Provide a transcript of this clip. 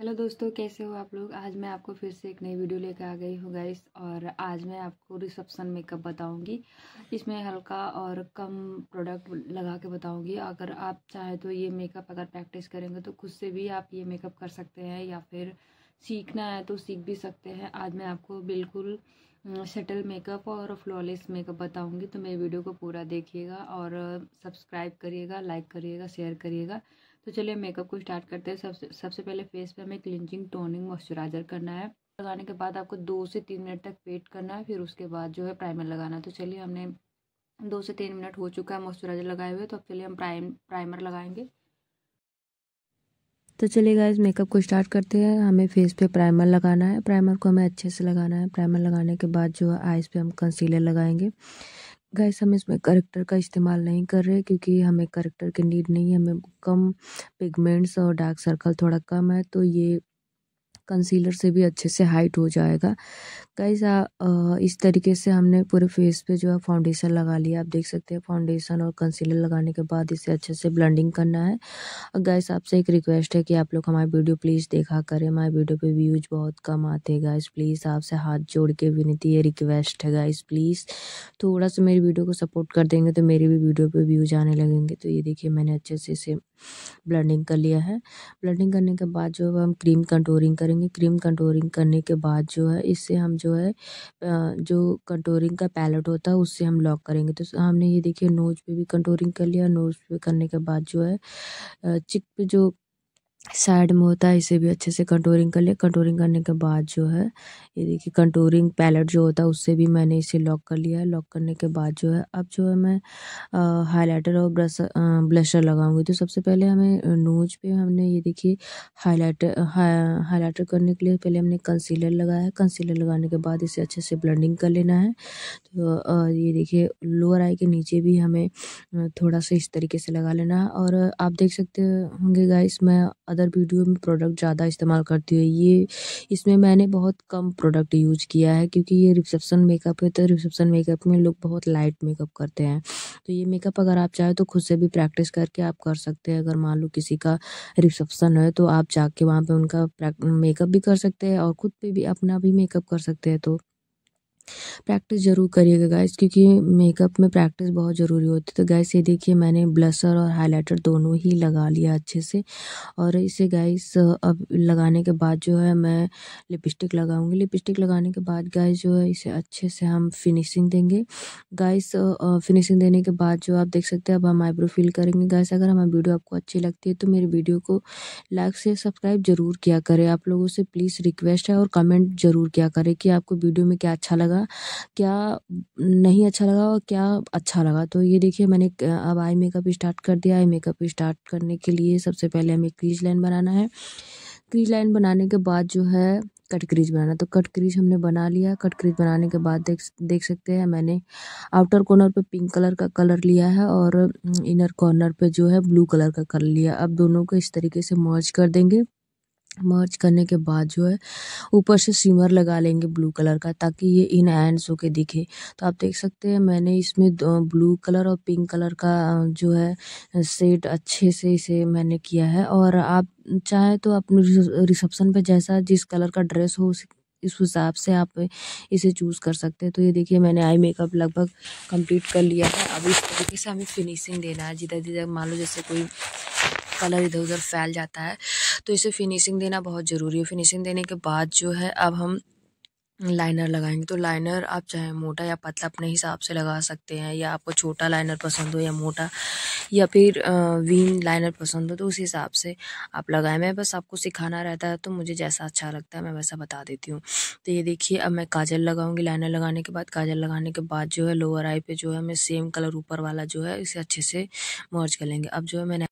hello दोस्तों कैसे हो आप लोग आज मैं आपको फिर से एक नई वीडियो लेकर आ गई हूँ गाइस और आज मैं आपको रिसेप्शन मेकअप बताऊंगी इसमें हल्का और कम प्रोडक्ट लगा के बताऊंगी अगर आप चाहें तो ये मेकअप अगर प्रैक्टिस करेंगे तो खुद से भी आप ये मेकअप कर सकते हैं या फिर सीखना है तो सीख भी सकते हैं आज मैं आपको बिल्कुल शटल मेकअप और फ्लॉलेस मेकअप बताऊँगी तो मेरी वीडियो को पूरा देखिएगा और सब्सक्राइब करिएगा लाइक करिएगा शेयर करिएगा तो चलिए मेकअप को स्टार्ट करते हैं सबसे सबसे पहले फेस पे हमें क्लिंजिंग टोनिंग मॉइस्चराइजर करना है लगाने के बाद आपको दो से तीन मिनट तक वेट करना है फिर उसके बाद जो है प्राइमर लगाना है तो चलिए हमने दो से तीन मिनट हो चुका है मॉइस्चराइजर लगाए हुए तो अब चलिए हम प्राइम प्राइमर लगाएंगे तो चलिए गाइज मेकअप को स्टार्ट करते हैं हमें फेस पे प्राइमर लगाना है प्राइमर को हमें अच्छे से लगाना है प्राइमर लगाने के बाद जो है आइज़ पे हम कंसीलर लगाएंगे गाइस हम इसमें करेक्टर का इस्तेमाल नहीं कर रहे क्योंकि हमें करेक्टर की नीड नहीं है हमें कम पिगमेंट्स और डार्क सर्कल थोड़ा कम है तो ये कंसीलर से भी अच्छे से हाइट हो जाएगा गाइज इस तरीके से हमने पूरे फेस पे जो है फाउंडेशन लगा लिया आप देख सकते हैं फाउंडेशन और कंसीलर लगाने के बाद इसे अच्छे से ब्लेंडिंग करना है और गाइस आपसे एक रिक्वेस्ट है कि आप लोग हमारी वीडियो प्लीज़ देखा करें हमारे वीडियो पे व्यूज बहुत कम आते हैं गाइस प्लीज़ आपसे हाथ जोड़ के विनती है रिक्वेस्ट है गाइस प्लीज़ थोड़ा सा मेरी वीडियो को सपोर्ट कर देंगे तो मेरे भी वीडियो पर व्यूज आने लगेंगे तो ये देखिए मैंने अच्छे से इसे ब्लेंडिंग कर लिया है ब्लेंडिंग करने के बाद जो है हम क्रीम कंटोरिंग करेंगे क्रीम कंटोरिंग करने के बाद जो है इससे हम जो है जो कंटोरिंग का पैलेट होता है उससे हम लॉक करेंगे तो हमने ये देखिए नोज पे भी कंटोरिंग कर लिया नोज पे करने के बाद जो है चिक पे जो साइड में होता है इसे भी अच्छे से कंटूरिंग कर ले कंटूरिंग करने के बाद जो है ये देखिए कंटूरिंग पैलेट जो होता है उससे भी मैंने इसे लॉक कर लिया है लॉक करने के बाद जो है अब जो है मैं हाइलाइटर और ब्रश ब्लशर लगाऊंगी तो सबसे पहले हमें नोज पे हमने ये देखिए हाइलाइटर हाइलाइटर करने के लिए पहले हमने कंसीलर लगाया है कंसीलर लगाने के बाद इसे अच्छे से ब्लेंडिंग कर लेना है तो ये देखिए लोअर आई के नीचे भी हमें थोड़ा सा इस तरीके से लगा लेना है और आप देख सकते होंगे गाइस मैं अदर वीडियो में प्रोडक्ट ज़्यादा इस्तेमाल करती हूँ ये इसमें मैंने बहुत कम प्रोडक्ट यूज़ किया है क्योंकि ये रिसेप्शन मेकअप है तो रिसेप्शन मेकअप में लोग बहुत लाइट मेकअप करते हैं तो ये मेकअप अगर आप चाहें तो खुद से भी प्रैक्टिस करके आप कर सकते हैं अगर मान लो किसी का रिसेप्शन है तो आप जाके वहाँ पर उनका मेकअप भी कर सकते हैं और खुद पे भी अपना भी मेकअप कर सकते हैं तो प्रैक्टिस ज़रूर करिएगा गाइस क्योंकि मेकअप में प्रैक्टिस बहुत ज़रूरी होती है तो गाइस ये देखिए मैंने ब्लशर और हाइलाइटर दोनों ही लगा लिया अच्छे से और इसे गाइस अब लगाने के बाद जो है मैं लिपस्टिक लगाऊंगी लिपस्टिक लगाने के बाद गाइस जो है इसे अच्छे से हम फिनिशिंग देंगे गाइस फिनिशिंग देने के बाद जो आप देख सकते हैं अब हम आईब्रो फिल करेंगे गाइस अगर हमारी वीडियो आपको अच्छी लगती है तो मेरी वीडियो को लाइक से सब्सक्राइब ज़रूर किया करें आप लोगों से प्लीज़ रिक्वेस्ट है और कमेंट ज़रूर किया करें कि आपको वीडियो में क्या अच्छा लगा लगा क्या नहीं अच्छा लगा और क्या अच्छा लगा तो ये देखिए मैंने अब आई मेकअप स्टार्ट कर दिया आई मेकअप स्टार्ट करने के लिए सबसे पहले हमें क्रीज लाइन बनाना है क्रीज लाइन बनाने के बाद जो है कट क्रीज बनाना तो कट क्रीज हमने बना लिया कट क्रीज बनाने के बाद देख देख सकते हैं मैंने आउटर कॉर्नर पे पिंक कलर का कलर लिया है और इनर कॉर्नर पे जो है ब्लू कलर का कलर लिया अब दोनों को इस तरीके से मर्ज कर देंगे मर्ज करने के बाद जो है ऊपर से सीमर लगा लेंगे ब्लू कलर का ताकि ये इन हैंड्स होके दिखे तो आप देख सकते हैं मैंने इसमें ब्लू कलर और पिंक कलर का जो है सेट अच्छे से इसे मैंने किया है और आप चाहे तो अपने रिसेप्शन पे जैसा जिस कलर का ड्रेस हो उस इस हिसाब से आप इसे चूज़ कर सकते हैं तो ये देखिए मैंने आई मेकअप लगभग कंप्लीट कर लिया है अब इस तरीके से हमें फिनिशिंग देना है जिधर जिधर मान लो जैसे कोई कलर इधर उधर फैल जाता है तो इसे फिनिशिंग देना बहुत ज़रूरी है फिनिशिंग देने के बाद जो है अब हम लाइनर लगाएंगे तो लाइनर आप चाहे मोटा या पतला अपने हिसाब से लगा सकते हैं या आपको छोटा लाइनर पसंद हो या मोटा या फिर वीन लाइनर पसंद हो तो उस हिसाब से आप लगाएं मैं बस आपको सिखाना रहता है तो मुझे जैसा अच्छा लगता है मैं वैसा बता देती हूँ तो ये देखिए अब मैं काजल लगाऊंगी लाइनर लगाने के बाद काजल लगाने के बाद जो है लोअर आई पर जो है मैं सेम कलर ऊपर वाला जो है इसे अच्छे से मर्ज कर लेंगे अब जो है मैंने